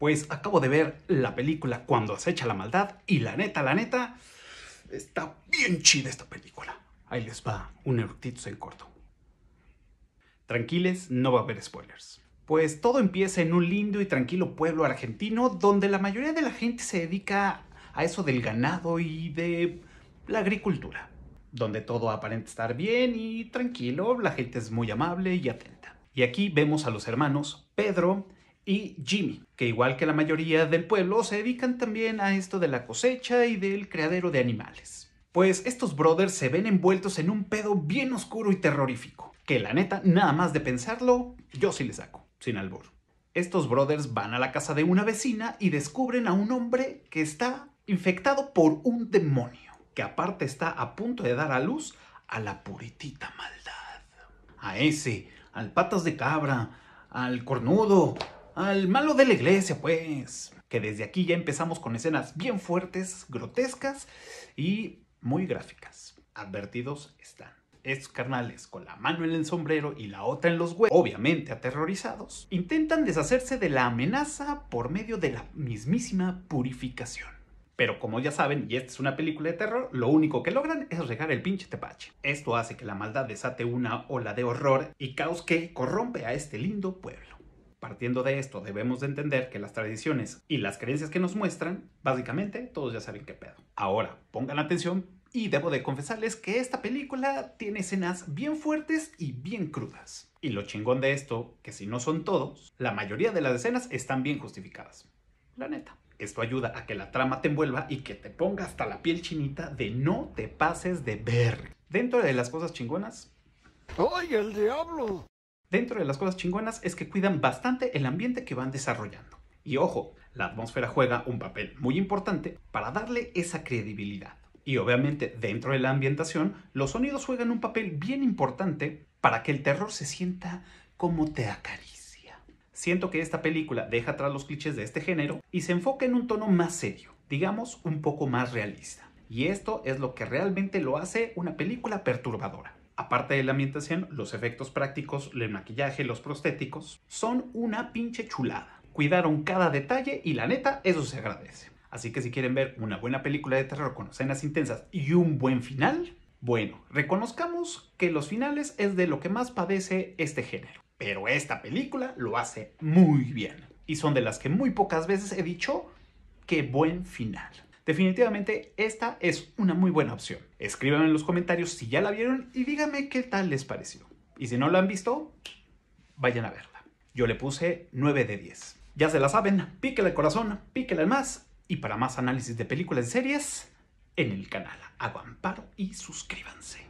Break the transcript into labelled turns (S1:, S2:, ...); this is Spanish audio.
S1: Pues acabo de ver la película Cuando acecha la maldad y la neta, la neta, está bien chida esta película. Ahí les va un eructito en corto. Tranquiles, no va a haber spoilers. Pues todo empieza en un lindo y tranquilo pueblo argentino donde la mayoría de la gente se dedica a eso del ganado y de la agricultura. Donde todo aparenta estar bien y tranquilo, la gente es muy amable y atenta. Y aquí vemos a los hermanos Pedro, y Jimmy, que igual que la mayoría del pueblo se dedican también a esto de la cosecha y del criadero de animales. Pues estos brothers se ven envueltos en un pedo bien oscuro y terrorífico, que la neta, nada más de pensarlo, yo sí le saco, sin albor. Estos brothers van a la casa de una vecina y descubren a un hombre que está infectado por un demonio, que aparte está a punto de dar a luz a la puritita maldad. A ese, al patas de cabra, al cornudo, al malo de la iglesia, pues. Que desde aquí ya empezamos con escenas bien fuertes, grotescas y muy gráficas. Advertidos están. Estos carnales, con la mano en el sombrero y la otra en los huevos, obviamente aterrorizados, intentan deshacerse de la amenaza por medio de la mismísima purificación. Pero como ya saben, y esta es una película de terror, lo único que logran es regar el pinche tepache. Esto hace que la maldad desate una ola de horror y caos que corrompe a este lindo pueblo. Partiendo de esto, debemos de entender que las tradiciones y las creencias que nos muestran, básicamente todos ya saben qué pedo. Ahora, pongan atención y debo de confesarles que esta película tiene escenas bien fuertes y bien crudas. Y lo chingón de esto, que si no son todos, la mayoría de las escenas están bien justificadas. La neta. Esto ayuda a que la trama te envuelva y que te ponga hasta la piel chinita de no te pases de ver. Dentro de las cosas chingonas... ¡Ay, el diablo! Dentro de las cosas chingonas es que cuidan bastante el ambiente que van desarrollando. Y ojo, la atmósfera juega un papel muy importante para darle esa credibilidad. Y obviamente dentro de la ambientación, los sonidos juegan un papel bien importante para que el terror se sienta como te acaricia. Siento que esta película deja atrás los clichés de este género y se enfoca en un tono más serio, digamos un poco más realista. Y esto es lo que realmente lo hace una película perturbadora. Aparte de la ambientación, los efectos prácticos, el maquillaje, los prostéticos, son una pinche chulada. Cuidaron cada detalle y la neta, eso se agradece. Así que si quieren ver una buena película de terror con escenas intensas y un buen final, bueno, reconozcamos que los finales es de lo que más padece este género. Pero esta película lo hace muy bien. Y son de las que muy pocas veces he dicho que buen final. Definitivamente esta es una muy buena opción. Escríbanme en los comentarios si ya la vieron y díganme qué tal les pareció. Y si no la han visto, vayan a verla. Yo le puse 9 de 10. Ya se la saben, píquela el corazón, píquela el más. Y para más análisis de películas y series, en el canal Aguamparo y suscríbanse.